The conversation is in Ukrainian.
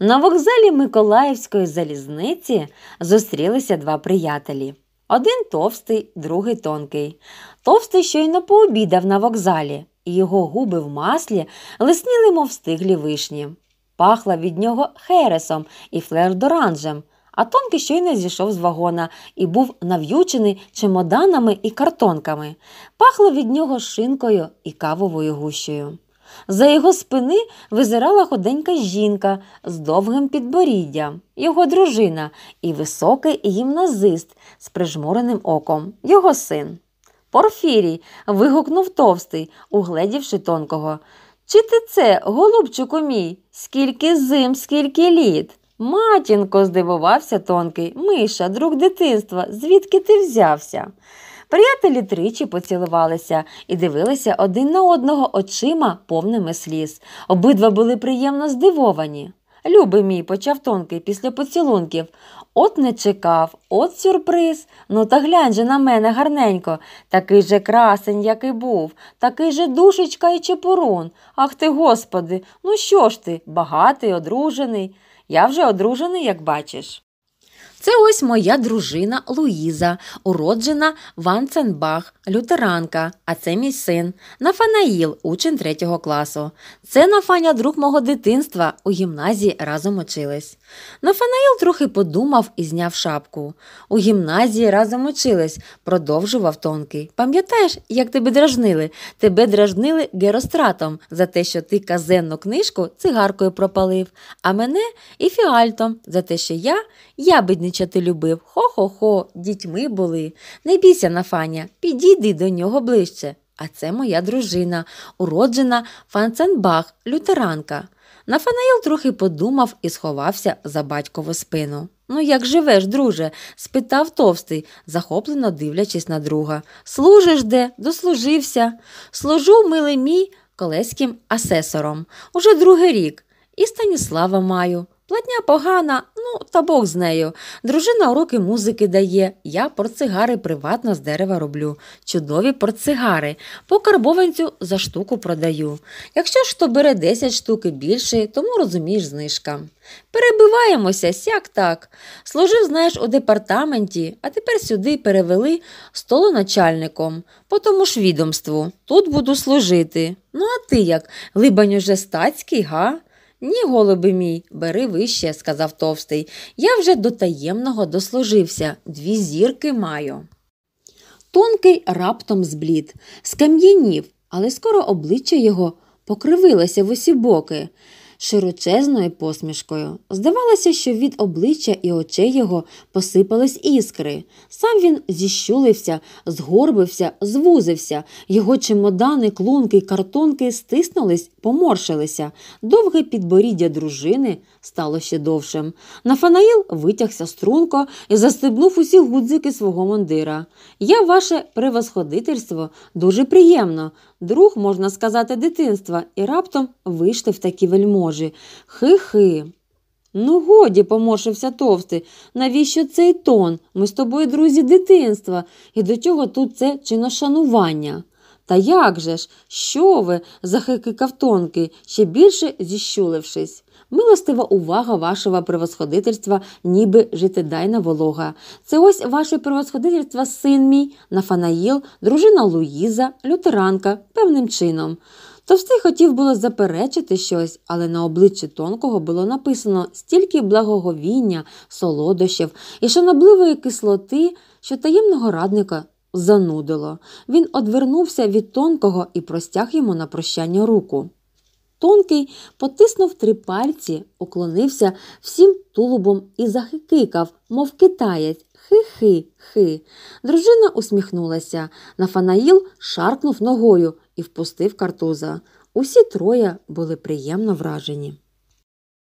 На вокзалі Миколаївської залізниці зустрілися два приятелі. Один товстий, другий тонкий. Товстий щойно пообідав на вокзалі, і його губи в маслі лисніли, мов стиглі вишні. Пахла від нього хересом і флердоранжем, а тонкий щойно зійшов з вагона і був нав'ючений чемоданами і картонками. Пахло від нього шинкою і кавовою гущею. За його спини визирала худенька жінка з довгим підборіддям, його дружина і високий гімназист з прижмуреним оком, його син. Порфірій. вигукнув товстий, угледівши тонкого. Чи ти це, голубчику мій, скільки зим, скільки літ? Матінко, здивувався тонкий. Миша, друг дитинства, звідки ти взявся? Приятелі тричі поцілувалися і дивилися один на одного очима повними сліз. Обидва були приємно здивовані. Любий мій почав тонкий після поцілунків. От не чекав, от сюрприз. Ну та глянь же на мене гарненько. Такий же красень, як і був, такий же душечка і чепурун. Ах ти, господи, ну що ж ти, багатий, одружений. Я вже одружений, як бачиш. Це ось моя дружина Луїза, уроджена Ванценбах, лютеранка, а це мій син, Нафанаїл, учень третього класу. Це Нафаня друг мого дитинства, у гімназії разом учились. Нафанаїл трохи подумав і зняв шапку. У гімназії разом учились, продовжував тонкий. Пам'ятаєш, як тебе дражнили? Тебе дражнили геростратом за те, що ти казенну книжку цигаркою пропалив, а мене і фіальтом за те, що я ябедні капризничати любив. Хо-хо-хо, дітьми були. Не бійся, Нафаня, підійди до нього ближче. А це моя дружина, уроджена Фанценбах, лютеранка. Нафанаїл трохи подумав і сховався за батькову спину. Ну, як живеш, друже? спитав товстий, захоплено дивлячись на друга. Служиш де, дослужився. Служу, милий мій, колеським асесором. Уже другий рік. І Станіслава маю. Платня погана, ну та Бог з нею. Дружина уроки музики дає. Я портсигари приватно з дерева роблю. Чудові портсигари. По карбованцю за штуку продаю. Якщо ж то бере 10 штук і більше, тому розумієш знижка. Перебиваємося, сяк так. Служив, знаєш, у департаменті, а тепер сюди перевели столоначальником, по тому ж відомству. Тут буду служити. Ну, а ти як? Либань уже стацький, га? Ні, голуби мій, бери вище, сказав товстий. Я вже до таємного дослужився, дві зірки маю. Тонкий раптом зблід, скам'янів, але скоро обличчя його покривилося в усі боки широчезною посмішкою. Здавалося, що від обличчя і очей його посипались іскри. Сам він зіщулився, згорбився, звузився, його чемодани, клунки й картонки стиснулись, поморшилися. Довге підборіддя дружини стало ще довшим. Нафанаїл витягся струнко і застебнув усі гудзики свого мундира. Я, ваше превосходительство, дуже приємно друг, можна сказати, дитинства, і раптом вийшли в такі вельможі. Хи-хи. Ну, годі, поморшився товстий. Навіщо цей тон? Ми з тобою, друзі, дитинства, і до чого тут це чиношанування? Та як же ж? Що ви? захикикав тонкий, ще більше зіщулившись. Милостива увага вашого превосходительства, ніби житедайна волога. Це ось ваше превосходительство син мій, Нафанаїл, дружина Луїза, лютеранка, певним чином. Товстий хотів було заперечити щось, але на обличчі тонкого було написано стільки благоговіння, солодощів і шанобливої кислоти, що таємного радника занудило. Він одвернувся від тонкого і простяг йому на прощання руку. Тонкий потиснув три пальці, уклонився всім тулубом і захикикав, мов китаєць. Хи-хи-хи. Дружина усміхнулася. Нафанаїл шаркнув ногою і впустив картуза. Усі троє були приємно вражені.